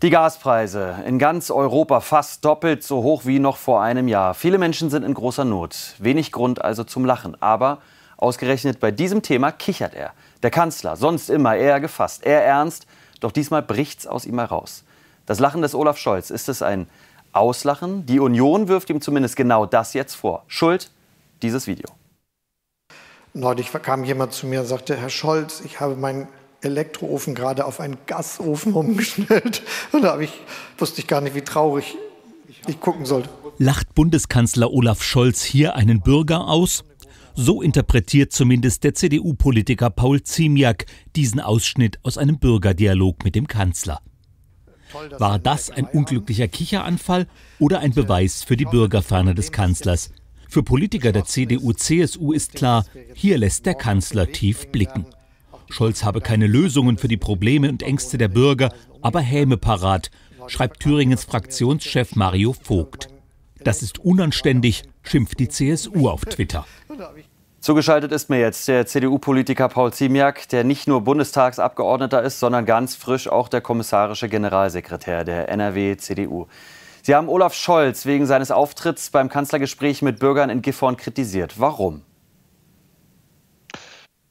Die Gaspreise in ganz Europa fast doppelt so hoch wie noch vor einem Jahr. Viele Menschen sind in großer Not. Wenig Grund also zum Lachen. Aber ausgerechnet bei diesem Thema kichert er. Der Kanzler, sonst immer eher gefasst, eher ernst. Doch diesmal bricht's aus ihm heraus. Das Lachen des Olaf Scholz, ist es ein Auslachen? Die Union wirft ihm zumindest genau das jetzt vor. Schuld dieses Video. Neulich kam jemand zu mir und sagte, Herr Scholz, ich habe mein Elektroofen gerade auf einen Gasofen umgestellt. Und da ich, wusste ich gar nicht, wie traurig ich gucken sollte. Lacht Bundeskanzler Olaf Scholz hier einen Bürger aus? So interpretiert zumindest der CDU-Politiker Paul Ziemiak diesen Ausschnitt aus einem Bürgerdialog mit dem Kanzler. War das ein unglücklicher Kicheranfall oder ein Beweis für die Bürgerferne des Kanzlers? Für Politiker der CDU-CSU ist klar, hier lässt der Kanzler tief blicken. Scholz habe keine Lösungen für die Probleme und Ängste der Bürger, aber Häme parat, schreibt Thüringens Fraktionschef Mario Vogt. Das ist unanständig, schimpft die CSU auf Twitter. Zugeschaltet ist mir jetzt der CDU-Politiker Paul Ziemiak, der nicht nur Bundestagsabgeordneter ist, sondern ganz frisch auch der kommissarische Generalsekretär der NRW-CDU. Sie haben Olaf Scholz wegen seines Auftritts beim Kanzlergespräch mit Bürgern in Gifhorn kritisiert. Warum?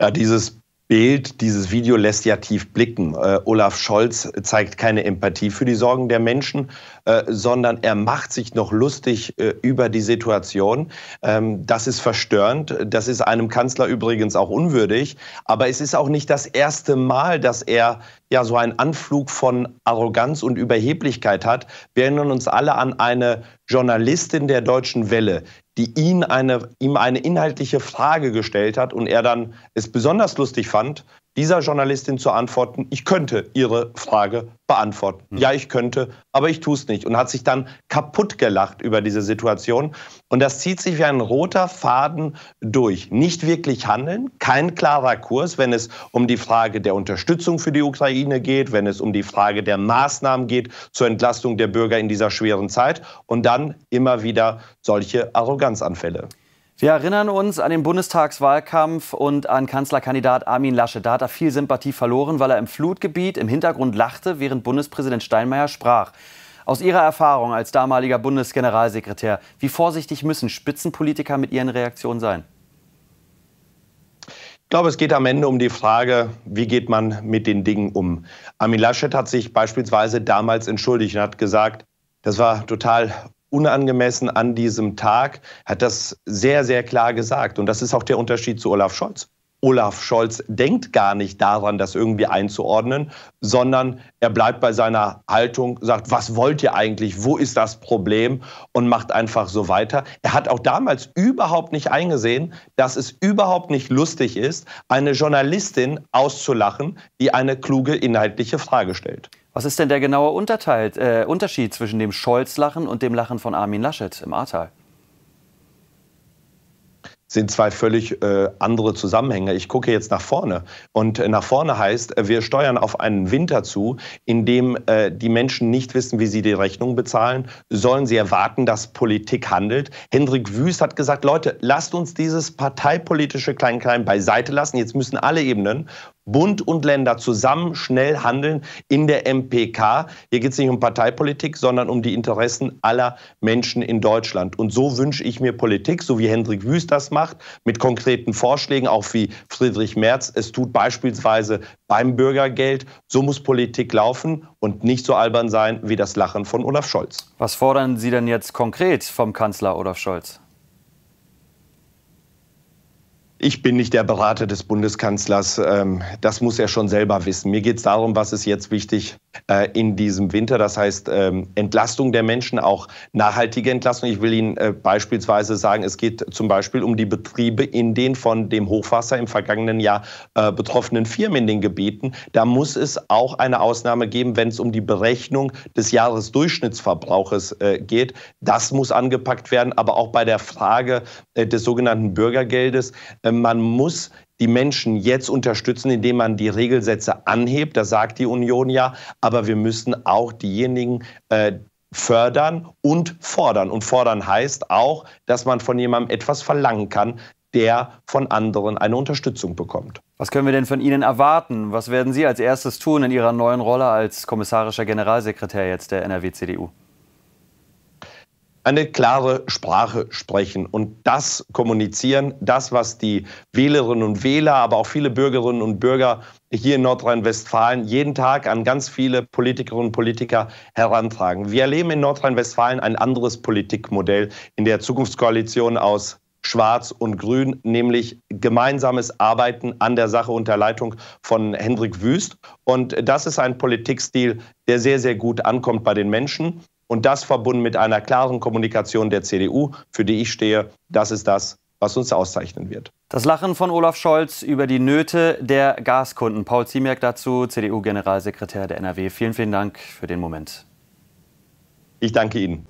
Ja, dieses Bild, dieses Video lässt ja tief blicken. Äh, Olaf Scholz zeigt keine Empathie für die Sorgen der Menschen, äh, sondern er macht sich noch lustig äh, über die Situation. Ähm, das ist verstörend. Das ist einem Kanzler übrigens auch unwürdig. Aber es ist auch nicht das erste Mal, dass er ja so einen Anflug von Arroganz und Überheblichkeit hat. Wir erinnern uns alle an eine Journalistin der Deutschen Welle, die ihn eine, ihm eine inhaltliche Frage gestellt hat und er dann es besonders lustig fand, dieser Journalistin zu antworten, ich könnte Ihre Frage beantworten. Mhm. Ja, ich könnte, aber ich tue es nicht. Und hat sich dann kaputt gelacht über diese Situation. Und das zieht sich wie ein roter Faden durch. Nicht wirklich handeln, kein klarer Kurs, wenn es um die Frage der Unterstützung für die Ukraine geht, wenn es um die Frage der Maßnahmen geht zur Entlastung der Bürger in dieser schweren Zeit. Und dann immer wieder solche Arroganzanfälle. Wir erinnern uns an den Bundestagswahlkampf und an Kanzlerkandidat Armin Laschet. Da hat er viel Sympathie verloren, weil er im Flutgebiet im Hintergrund lachte, während Bundespräsident Steinmeier sprach. Aus Ihrer Erfahrung als damaliger Bundesgeneralsekretär, wie vorsichtig müssen Spitzenpolitiker mit ihren Reaktionen sein? Ich glaube, es geht am Ende um die Frage, wie geht man mit den Dingen um. Armin Laschet hat sich beispielsweise damals entschuldigt und hat gesagt, das war total unangemessen an diesem Tag, hat das sehr, sehr klar gesagt. Und das ist auch der Unterschied zu Olaf Scholz. Olaf Scholz denkt gar nicht daran, das irgendwie einzuordnen, sondern er bleibt bei seiner Haltung, sagt, was wollt ihr eigentlich, wo ist das Problem und macht einfach so weiter. Er hat auch damals überhaupt nicht eingesehen, dass es überhaupt nicht lustig ist, eine Journalistin auszulachen, die eine kluge inhaltliche Frage stellt. Was ist denn der genaue äh, Unterschied zwischen dem Scholz-Lachen und dem Lachen von Armin Laschet im Ahrtal? sind zwei völlig äh, andere Zusammenhänge. Ich gucke jetzt nach vorne. Und äh, nach vorne heißt, äh, wir steuern auf einen Winter zu, in dem äh, die Menschen nicht wissen, wie sie die Rechnung bezahlen. Sollen sie erwarten, dass Politik handelt? Hendrik Wüst hat gesagt, Leute, lasst uns dieses parteipolitische Klein-Klein beiseite lassen. Jetzt müssen alle Ebenen Bund und Länder zusammen schnell handeln in der MPK. Hier geht es nicht um Parteipolitik, sondern um die Interessen aller Menschen in Deutschland. Und so wünsche ich mir Politik, so wie Hendrik Wüst das macht, mit konkreten Vorschlägen, auch wie Friedrich Merz es tut, beispielsweise beim Bürgergeld. So muss Politik laufen und nicht so albern sein wie das Lachen von Olaf Scholz. Was fordern Sie denn jetzt konkret vom Kanzler Olaf Scholz? Ich bin nicht der Berater des Bundeskanzlers. Ähm, das muss er schon selber wissen. Mir geht es darum, was ist jetzt wichtig äh, in diesem Winter. Das heißt, ähm, Entlastung der Menschen, auch nachhaltige Entlastung. Ich will Ihnen äh, beispielsweise sagen, es geht zum Beispiel um die Betriebe in den von dem Hochwasser im vergangenen Jahr äh, betroffenen Firmen in den Gebieten. Da muss es auch eine Ausnahme geben, wenn es um die Berechnung des Jahresdurchschnittsverbrauches äh, geht. Das muss angepackt werden, aber auch bei der Frage äh, des sogenannten Bürgergeldes. Äh, man muss die Menschen jetzt unterstützen, indem man die Regelsätze anhebt. Das sagt die Union ja. Aber wir müssen auch diejenigen äh, fördern und fordern. Und fordern heißt auch, dass man von jemandem etwas verlangen kann, der von anderen eine Unterstützung bekommt. Was können wir denn von Ihnen erwarten? Was werden Sie als erstes tun in Ihrer neuen Rolle als kommissarischer Generalsekretär jetzt der NRW-CDU? eine klare Sprache sprechen und das kommunizieren, das, was die Wählerinnen und Wähler, aber auch viele Bürgerinnen und Bürger hier in Nordrhein-Westfalen jeden Tag an ganz viele Politikerinnen und Politiker herantragen. Wir erleben in Nordrhein-Westfalen ein anderes Politikmodell in der Zukunftskoalition aus Schwarz und Grün, nämlich gemeinsames Arbeiten an der Sache unter Leitung von Hendrik Wüst. Und das ist ein Politikstil, der sehr, sehr gut ankommt bei den Menschen. Und das verbunden mit einer klaren Kommunikation der CDU, für die ich stehe, das ist das, was uns auszeichnen wird. Das Lachen von Olaf Scholz über die Nöte der Gaskunden. Paul Ziemiak dazu, CDU-Generalsekretär der NRW. Vielen, vielen Dank für den Moment. Ich danke Ihnen.